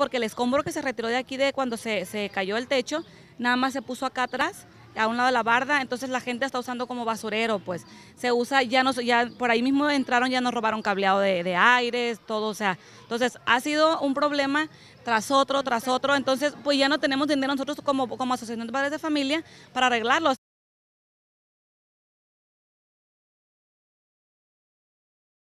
porque el escombro que se retiró de aquí de cuando se, cayó el techo, nada más se puso acá atrás a un lado de la barda, entonces la gente está usando como basurero, pues se usa, ya nos, ya por ahí mismo entraron, ya nos robaron cableado de, de aires, todo, o sea, entonces ha sido un problema tras otro, tras otro, entonces pues ya no tenemos dinero nosotros como, como asociación de padres de familia para arreglarlo,